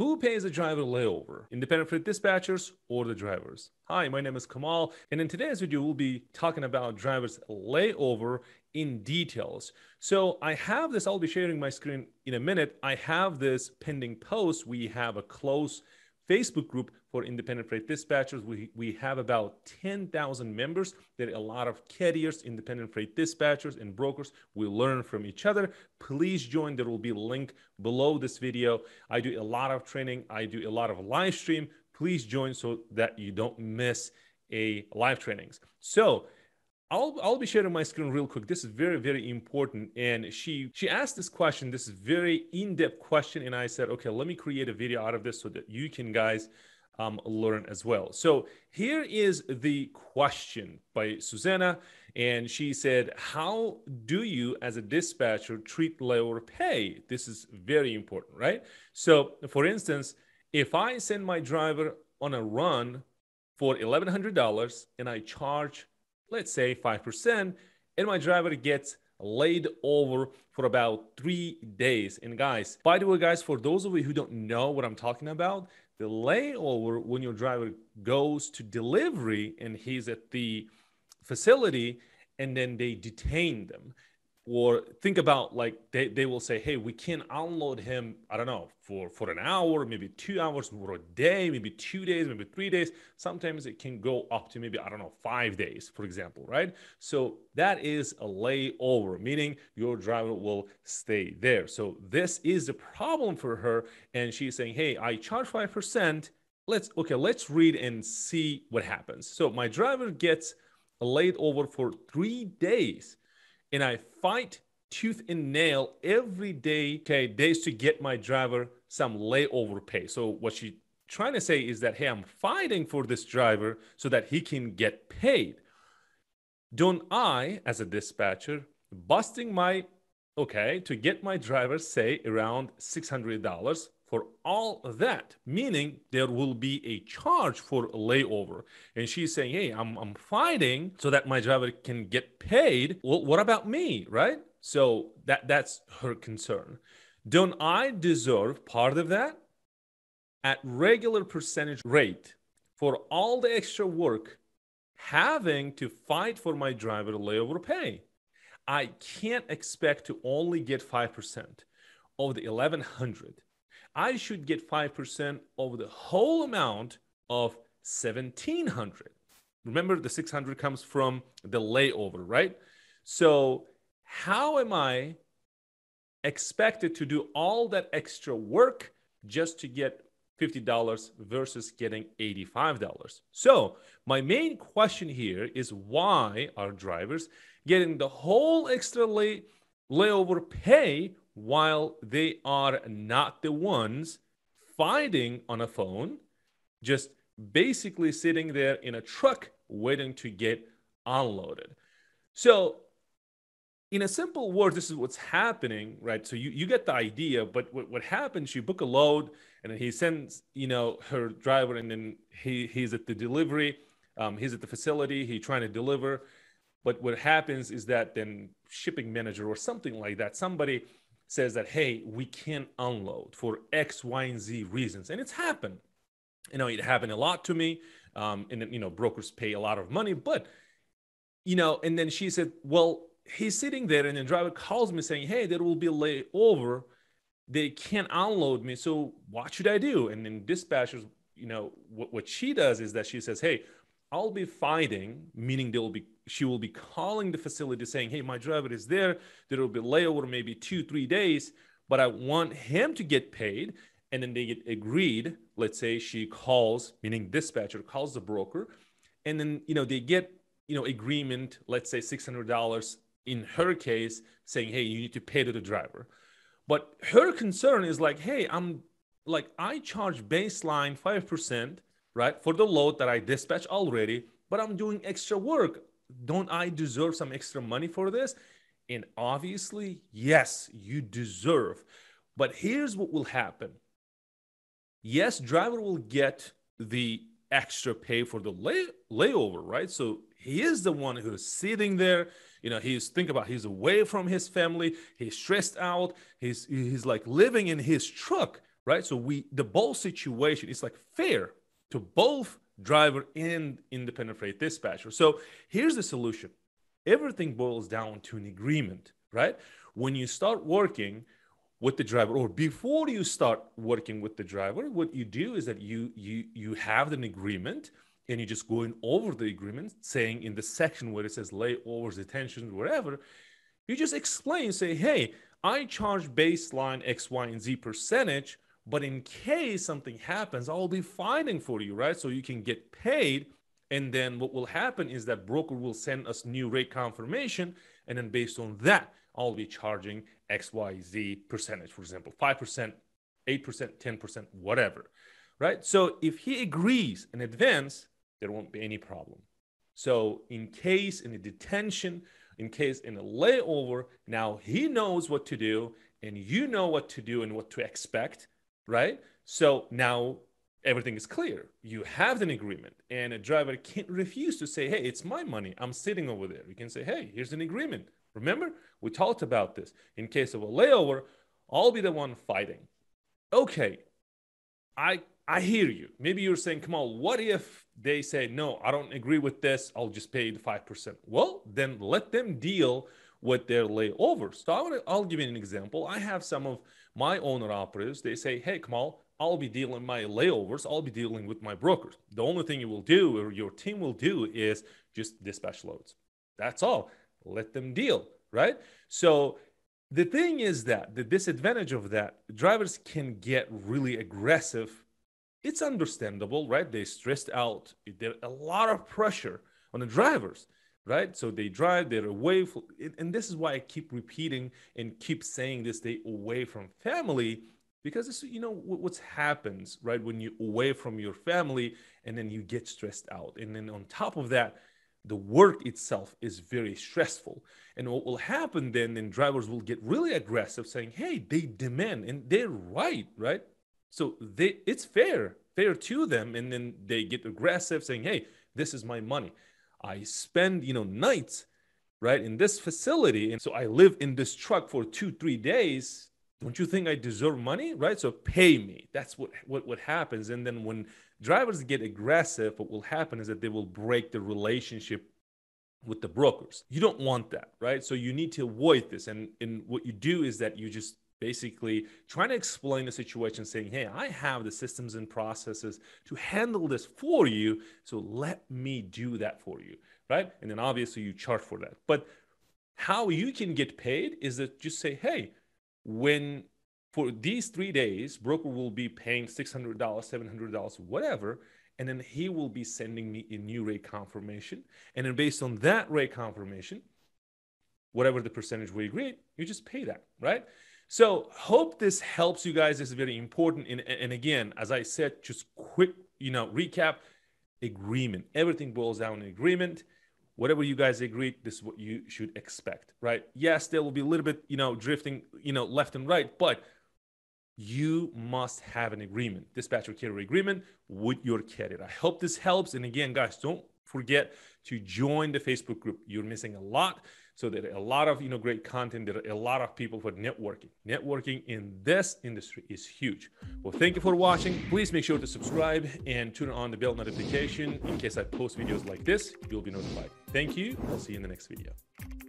Who pays the driver layover? Independent fleet dispatchers or the drivers? Hi, my name is Kamal, and in today's video, we'll be talking about drivers layover in details. So I have this, I'll be sharing my screen in a minute. I have this pending post. We have a close Facebook group for independent freight dispatchers. We, we have about 10,000 members. There are a lot of carriers, independent freight dispatchers, and brokers. We learn from each other. Please join. There will be a link below this video. I do a lot of training, I do a lot of live stream. Please join so that you don't miss a live trainings. So, I'll I'll be sharing my screen real quick. This is very very important. And she she asked this question. This is very in depth question, and I said, okay, let me create a video out of this so that you can guys um, learn as well. So here is the question by Susanna, and she said, how do you as a dispatcher treat lower pay? This is very important, right? So for instance, if I send my driver on a run for eleven hundred dollars and I charge let's say 5%, and my driver gets laid over for about three days. And guys, by the way, guys, for those of you who don't know what I'm talking about, the layover when your driver goes to delivery and he's at the facility and then they detain them or think about like they, they will say hey we can unload him i don't know for for an hour maybe two hours for a day maybe two days maybe three days sometimes it can go up to maybe i don't know five days for example right so that is a layover meaning your driver will stay there so this is a problem for her and she's saying hey i charge 5% let's okay let's read and see what happens so my driver gets a layover for three days and I fight tooth and nail every day, okay, days to get my driver some layover pay. So what she trying to say is that hey, I'm fighting for this driver so that he can get paid. Don't I, as a dispatcher, busting my okay to get my driver say around six hundred dollars for all that, meaning there will be a charge for layover. And she's saying, Hey, I'm, I'm fighting so that my driver can get paid. Well, what about me? Right. So that, that's her concern. Don't I deserve part of that? At regular percentage rate for all the extra work having to fight for my driver layover pay. I can't expect to only get 5% of the 1100 I should get 5% of the whole amount of 1700. Remember, the 600 comes from the layover, right? So, how am I expected to do all that extra work just to get $50 versus getting $85? So, my main question here is why are drivers getting the whole extra lay- layover pay while they are not the ones fighting on a phone, just basically sitting there in a truck waiting to get unloaded. So, in a simple word, this is what's happening, right? So you, you get the idea, but what, what happens, you book a load and he sends, you know, her driver and then he, he's at the delivery, um, he's at the facility, he's trying to deliver. But what happens is that then shipping manager or something like that, somebody says that hey we can't unload for x y and z reasons and it's happened you know it happened a lot to me um, and you know brokers pay a lot of money but you know and then she said well he's sitting there and the driver calls me saying hey there will be a layover they can't unload me so what should i do and then dispatchers you know what, what she does is that she says hey i'll be fighting meaning they will be she will be calling the facility saying, Hey, my driver is there. There will be layover maybe two, three days, but I want him to get paid. And then they get agreed. Let's say she calls, meaning dispatcher calls the broker, and then you know they get you know agreement. Let's say six hundred dollars in her case, saying, "Hey, you need to pay to the driver." But her concern is like, "Hey, I'm like I charge baseline five percent, right, for the load that I dispatch already, but I'm doing extra work don't I deserve some extra money for this? And obviously, yes, you deserve. But here's what will happen. Yes, driver will get the extra pay for the lay, layover, right? So he is the one who's sitting there. You know, he's think about he's away from his family, he's stressed out, he's he's like living in his truck, right? So we the both situation is like fair to both driver and independent freight dispatcher. So here's the solution everything boils down to an agreement, right? When you start working, with the driver or before you start working with the driver what you do is that you you you have an agreement and you're just going over the agreement saying in the section where it says layovers detention, whatever. you just explain say hey i charge baseline x y and z percentage but in case something happens, I will be finding for you, right? So you can get paid. And then what will happen is that broker will send us new rate confirmation. And then based on that, I'll be charging XYZ percentage, for example, 5%, 8%, 10%, whatever, right? So if he agrees in advance, there won't be any problem. So in case in a detention, in case in a layover, now he knows what to do and you know what to do and what to expect right? So now everything is clear. You have an agreement, and a driver can't refuse to say, Hey, it's my money. I'm sitting over there. You can say, Hey, here's an agreement. Remember, we talked about this. In case of a layover, I'll be the one fighting. Okay, I I hear you. Maybe you're saying, come on, what if they say, no, I don't agree with this. I'll just pay the 5%. Well, then let them deal with their layover. So I will give you an example. I have some of my owner operatives, they say, hey, Kamal, I'll be dealing my layovers. I'll be dealing with my brokers. The only thing you will do or your team will do is just dispatch loads. That's all. Let them deal, right? So the thing is that the disadvantage of that, drivers can get really aggressive. It's understandable, right? They stressed out. There's a lot of pressure on the drivers right? So they drive, they're away. From, and this is why I keep repeating and keep saying this they away from family because it's, you know what happens, right? When you're away from your family and then you get stressed out. And then on top of that, the work itself is very stressful. And what will happen then, then drivers will get really aggressive saying, hey, they demand, and they're right, right? So they, it's fair, fair to them. And then they get aggressive saying, hey, this is my money I spend, you know, nights right in this facility. And so I live in this truck for two, three days. Don't you think I deserve money? Right. So pay me. That's what, what, what happens. And then when drivers get aggressive, what will happen is that they will break the relationship with the brokers. You don't want that, right? So you need to avoid this. And, and what you do is that you just basically trying to explain the situation, saying, Hey, I have the systems and processes to handle this for you. So let me do that for you. Right. And then obviously you charge for that. But how you can get paid is that just say, Hey, when for these three days, broker will be paying $600, $700, whatever. And then he will be sending me a new rate confirmation. And then based on that rate confirmation, whatever the percentage we agreed, you just pay that, right? So hope this helps you guys. This is very important. And, and again, as I said, just quick, you know, recap agreement. Everything boils down in agreement. Whatever you guys agreed, this is what you should expect, right? Yes, there will be a little bit, you know, drifting, you know, left and right, but you must have an agreement, dispatcher carrier agreement with your carrier. I hope this helps. And again, guys, don't forget to join the Facebook group. You're missing a lot. So there are a lot of you know great content. There are a lot of people for networking. Networking in this industry is huge. Well, thank you for watching. Please make sure to subscribe and turn on the bell notification in case I post videos like this. You'll be notified. Thank you. I'll see you in the next video.